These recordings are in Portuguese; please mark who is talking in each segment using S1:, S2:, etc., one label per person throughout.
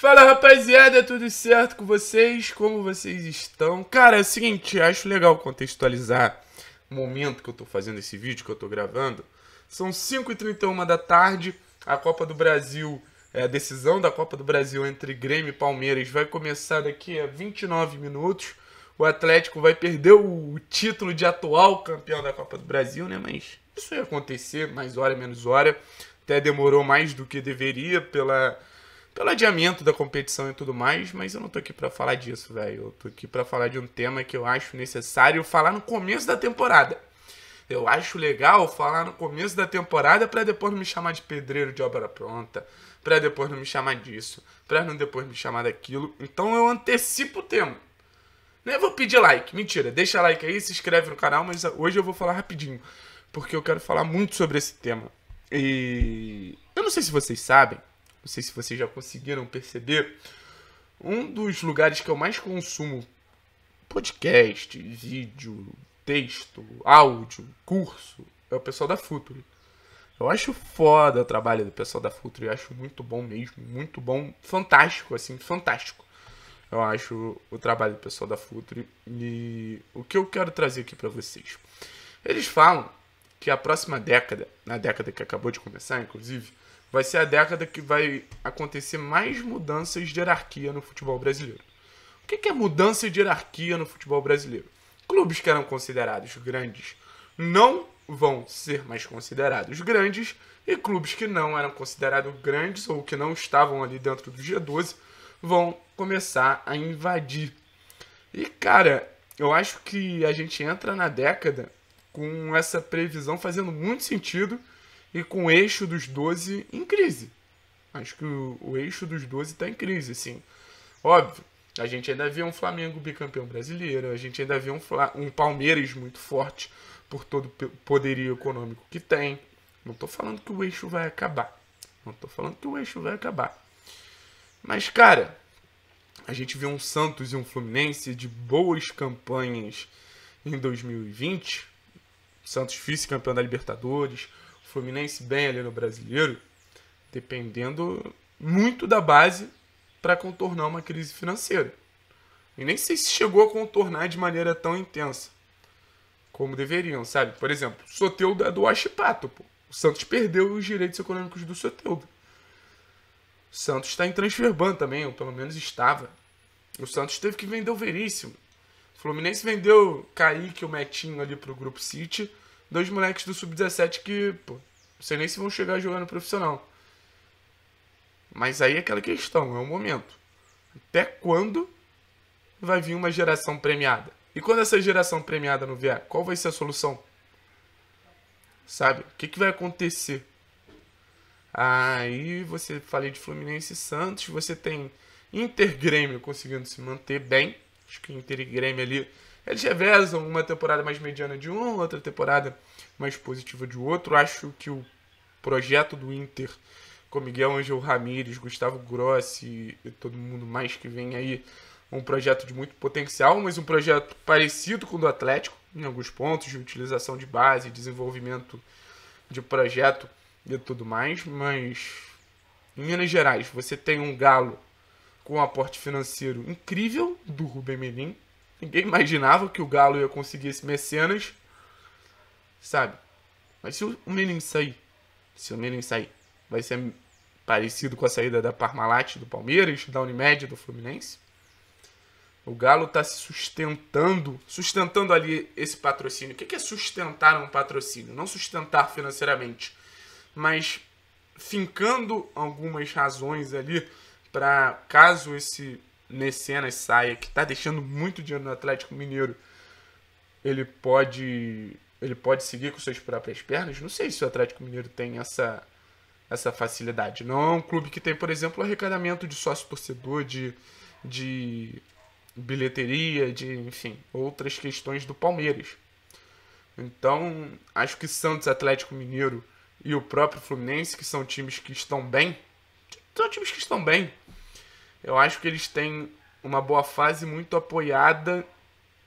S1: Fala rapaziada, tudo certo com vocês? Como vocês estão? Cara, é o seguinte, acho legal contextualizar o momento que eu tô fazendo esse vídeo, que eu tô gravando. São 5h31 da tarde, a Copa do Brasil, é, a decisão da Copa do Brasil entre Grêmio e Palmeiras vai começar daqui a 29 minutos. O Atlético vai perder o título de atual campeão da Copa do Brasil, né? Mas isso ia acontecer, mais hora, menos hora. Até demorou mais do que deveria pela pelo adiamento da competição e tudo mais, mas eu não tô aqui para falar disso, velho. Eu tô aqui para falar de um tema que eu acho necessário falar no começo da temporada. Eu acho legal falar no começo da temporada para depois não me chamar de pedreiro de obra pronta, para depois não me chamar disso, para não depois me chamar daquilo. Então eu antecipo o tema. Não é vou pedir like, mentira, deixa like aí, se inscreve no canal, mas hoje eu vou falar rapidinho, porque eu quero falar muito sobre esse tema. E eu não sei se vocês sabem, não sei se vocês já conseguiram perceber, um dos lugares que eu mais consumo podcast, vídeo, texto, áudio, curso, é o pessoal da Futuri. Eu acho foda o trabalho do pessoal da Futuri, eu acho muito bom mesmo, muito bom, fantástico, assim, fantástico. Eu acho o trabalho do pessoal da Futuri e o que eu quero trazer aqui para vocês. Eles falam que a próxima década, na década que acabou de começar, inclusive, vai ser a década que vai acontecer mais mudanças de hierarquia no futebol brasileiro. O que é mudança de hierarquia no futebol brasileiro? Clubes que eram considerados grandes não vão ser mais considerados grandes e clubes que não eram considerados grandes ou que não estavam ali dentro do G12 vão começar a invadir. E cara, eu acho que a gente entra na década com essa previsão fazendo muito sentido e com o eixo dos 12 em crise. Acho que o, o eixo dos 12 está em crise, sim. Óbvio, a gente ainda vê um Flamengo bicampeão brasileiro, a gente ainda vê um, um Palmeiras muito forte por todo o poderio econômico que tem. Não estou falando que o eixo vai acabar. Não estou falando que o eixo vai acabar. Mas, cara, a gente vê um Santos e um Fluminense de boas campanhas em 2020 Santos vice-campeão da Libertadores, Fluminense bem ali no Brasileiro, dependendo muito da base para contornar uma crise financeira. E nem sei se chegou a contornar de maneira tão intensa como deveriam, sabe? Por exemplo, Soteudo é do Achipato, pô. O Santos perdeu os direitos econômicos do Soteudo. O Santos está em transferban também, ou pelo menos estava. O Santos teve que vender o Veríssimo. Fluminense vendeu Kaique e o Metinho ali pro Grupo City. Dois moleques do Sub-17 que, pô, não sei nem se vão chegar jogando profissional. Mas aí é aquela questão, é o momento. Até quando vai vir uma geração premiada? E quando essa geração premiada não vier, qual vai ser a solução? Sabe? O que, que vai acontecer? Aí você falei de Fluminense e Santos, você tem Inter Grêmio conseguindo se manter bem acho que Inter e Grêmio ali, eles revezam uma temporada mais mediana de um, outra temporada mais positiva de outro. Acho que o projeto do Inter com Miguel Angel Ramírez, Gustavo Grossi e todo mundo mais que vem aí, um projeto de muito potencial, mas um projeto parecido com o do Atlético, em alguns pontos, de utilização de base, desenvolvimento de projeto e tudo mais, mas em Minas Gerais você tem um galo com um aporte financeiro incrível do Rubem Menin. Ninguém imaginava que o Galo ia conseguir esse mecenas, sabe? Mas se o Menin sair, se o Menin sair, vai ser parecido com a saída da Parmalat do Palmeiras, da Unimed do Fluminense. O Galo está se sustentando, sustentando ali esse patrocínio. O que é sustentar um patrocínio? Não sustentar financeiramente, mas fincando algumas razões ali para caso esse Mecenas saia, que está deixando muito dinheiro no Atlético Mineiro, ele pode ele pode seguir com suas próprias pernas. Não sei se o Atlético Mineiro tem essa essa facilidade. Não é um clube que tem, por exemplo, arrecadamento de sócio torcedor, de, de bilheteria, de enfim, outras questões do Palmeiras. Então, acho que Santos, Atlético Mineiro e o próprio Fluminense, que são times que estão bem, são times que estão bem. Eu acho que eles têm uma boa fase muito apoiada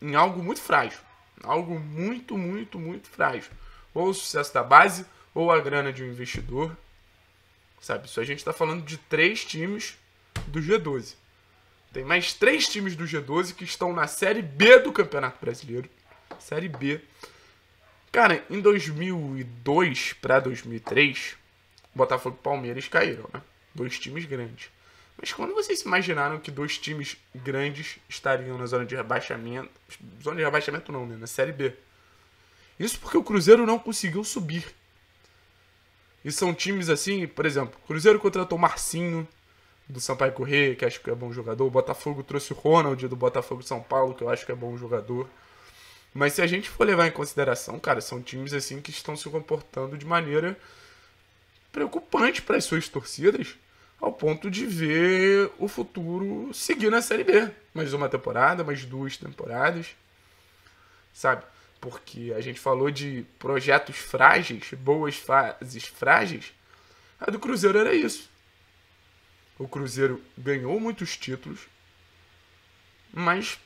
S1: em algo muito frágil. Algo muito, muito, muito frágil. Ou o sucesso da base, ou a grana de um investidor. Sabe, isso a gente está falando de três times do G12. Tem mais três times do G12 que estão na Série B do Campeonato Brasileiro. Série B. Cara, em 2002 para 2003, Botafogo e Palmeiras caíram, né? Dois times grandes. Mas quando vocês imaginaram que dois times grandes estariam na zona de rebaixamento. Zona de rebaixamento não, né? Na Série B. Isso porque o Cruzeiro não conseguiu subir. E são times assim, por exemplo, o Cruzeiro contratou Marcinho do Sampaio Correia, que acho que é bom jogador. O Botafogo trouxe o Ronald do Botafogo São Paulo, que eu acho que é bom jogador. Mas se a gente for levar em consideração, cara, são times assim que estão se comportando de maneira preocupante para as suas torcidas ao ponto de ver o futuro seguir na Série B. Mais uma temporada, mais duas temporadas, sabe? Porque a gente falou de projetos frágeis, boas fases frágeis. A do Cruzeiro era isso. O Cruzeiro ganhou muitos títulos, mas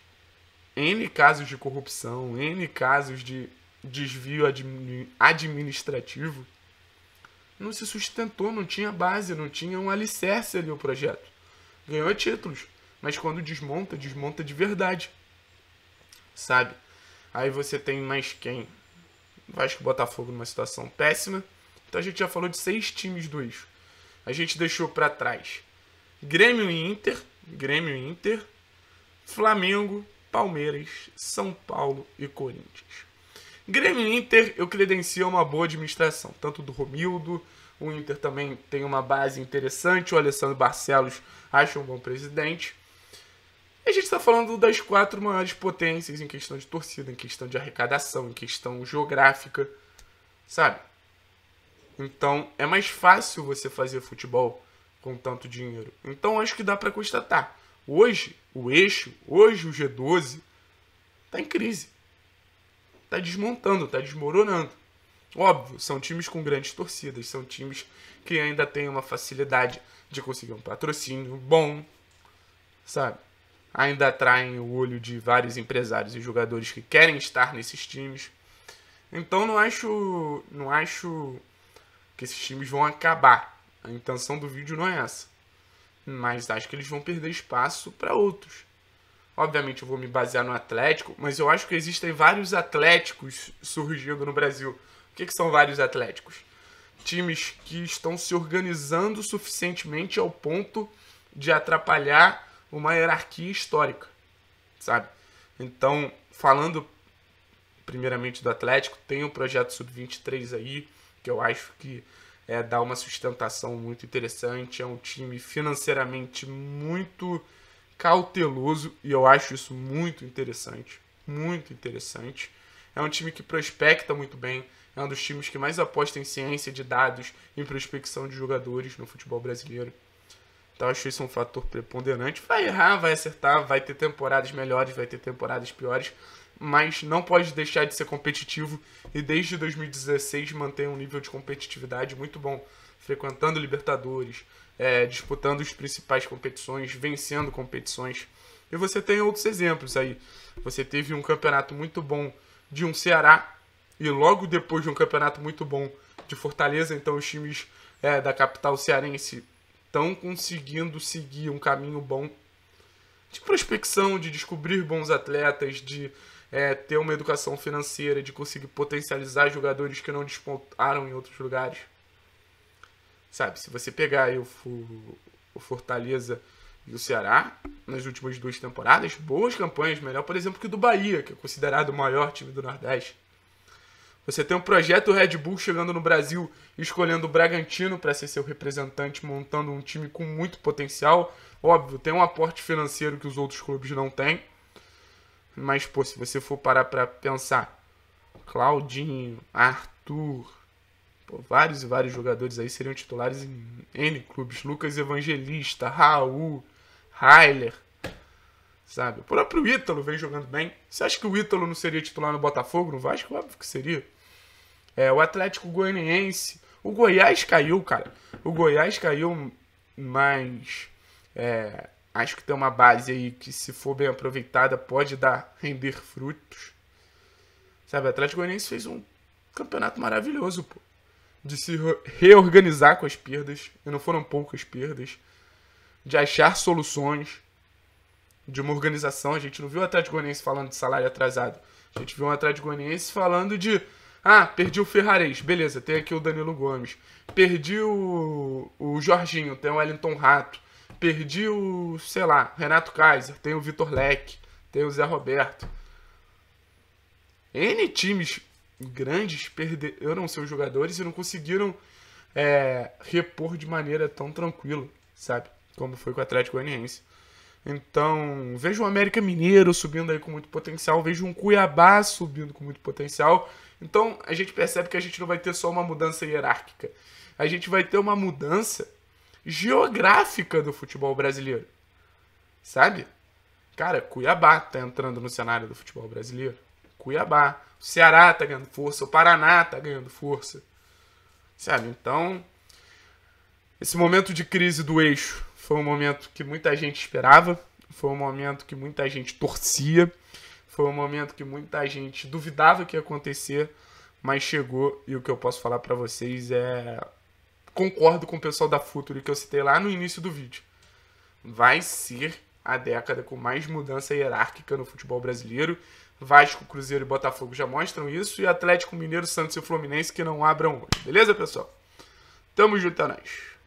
S1: N casos de corrupção, N casos de desvio administrativo não se sustentou, não tinha base, não tinha um alicerce ali o projeto. Ganhou títulos, mas quando desmonta, desmonta de verdade. Sabe? Aí você tem mais quem? Vasco o Botafogo numa situação péssima. Então a gente já falou de seis times do eixo. A gente deixou para trás Grêmio e Inter, Grêmio e Inter, Flamengo, Palmeiras, São Paulo e Corinthians. Grêmio e Inter, eu credencio uma boa administração, tanto do Romildo, o Inter também tem uma base interessante, o Alessandro Barcelos acha um bom presidente. E a gente está falando das quatro maiores potências em questão de torcida, em questão de arrecadação, em questão geográfica, sabe? Então é mais fácil você fazer futebol com tanto dinheiro. Então acho que dá para constatar. Hoje, o eixo, hoje o G12 está em crise está desmontando, está desmoronando. Óbvio, são times com grandes torcidas, são times que ainda têm uma facilidade de conseguir um patrocínio bom, sabe? Ainda atraem o olho de vários empresários e jogadores que querem estar nesses times. Então não acho, não acho que esses times vão acabar. A intenção do vídeo não é essa. Mas acho que eles vão perder espaço para outros. Obviamente eu vou me basear no Atlético, mas eu acho que existem vários Atléticos surgindo no Brasil. O que, que são vários Atléticos? Times que estão se organizando suficientemente ao ponto de atrapalhar uma hierarquia histórica, sabe? Então, falando primeiramente do Atlético, tem o projeto Sub-23 aí, que eu acho que é, dá uma sustentação muito interessante. É um time financeiramente muito cauteloso e eu acho isso muito interessante. Muito interessante. É um time que prospecta muito bem, é um dos times que mais aposta em ciência de dados, em prospecção de jogadores no futebol brasileiro. Então acho isso um fator preponderante. Vai errar, vai acertar, vai ter temporadas melhores, vai ter temporadas piores, mas não pode deixar de ser competitivo e desde 2016 mantém um nível de competitividade muito bom frequentando Libertadores, é, disputando as principais competições, vencendo competições. E você tem outros exemplos aí. Você teve um campeonato muito bom de um Ceará e logo depois de um campeonato muito bom de Fortaleza, então os times é, da capital cearense estão conseguindo seguir um caminho bom de prospecção, de descobrir bons atletas, de é, ter uma educação financeira, de conseguir potencializar jogadores que não despontaram em outros lugares. Sabe, se você pegar o, o Fortaleza e o Ceará, nas últimas duas temporadas, boas campanhas, melhor, por exemplo, que o do Bahia, que é considerado o maior time do Nordeste. Você tem um projeto Red Bull chegando no Brasil, escolhendo o Bragantino para ser seu representante, montando um time com muito potencial. Óbvio, tem um aporte financeiro que os outros clubes não têm. Mas, pô, se você for parar para pensar, Claudinho, Arthur, Pô, vários e vários jogadores aí seriam titulares em N clubes. Lucas Evangelista, Raul, Heiler, sabe? O próprio Ítalo vem jogando bem. Você acha que o Ítalo não seria titular no Botafogo, no Vasco? Óbvio que seria. É, o Atlético Goianiense. O Goiás caiu, cara. O Goiás caiu, mas é, acho que tem uma base aí que, se for bem aproveitada, pode dar, render frutos. Sabe, o Atlético Goianiense fez um campeonato maravilhoso, pô de se reorganizar com as perdas, e não foram poucas perdas, de achar soluções, de uma organização. A gente não viu o Atlético Goianiense falando de salário atrasado. A gente viu um Atlético Goianiense falando de ah, perdi o Ferrarese, beleza, tem aqui o Danilo Gomes. Perdi o, o Jorginho, tem o Wellington Rato. Perdi o, sei lá, Renato Kaiser, tem o Vitor Leque, tem o Zé Roberto. N times grandes perderam seus jogadores e não conseguiram é, repor de maneira tão tranquila, sabe? Como foi com o Atlético Goianiense. Então, vejo o América Mineiro subindo aí com muito potencial, vejo um Cuiabá subindo com muito potencial. Então, a gente percebe que a gente não vai ter só uma mudança hierárquica. A gente vai ter uma mudança geográfica do futebol brasileiro. Sabe? Cara, Cuiabá tá entrando no cenário do futebol brasileiro. Cuiabá. O Ceará está ganhando força, o Paraná está ganhando força. Sabe? Então, esse momento de crise do eixo foi um momento que muita gente esperava, foi um momento que muita gente torcia, foi um momento que muita gente duvidava que ia acontecer, mas chegou e o que eu posso falar para vocês é concordo com o pessoal da Futuri que eu citei lá no início do vídeo. Vai ser a década com mais mudança hierárquica no futebol brasileiro, Vasco, Cruzeiro e Botafogo já mostram isso. E Atlético Mineiro, Santos e Fluminense que não abram hoje. Beleza, pessoal? Tamo junto, é nóis.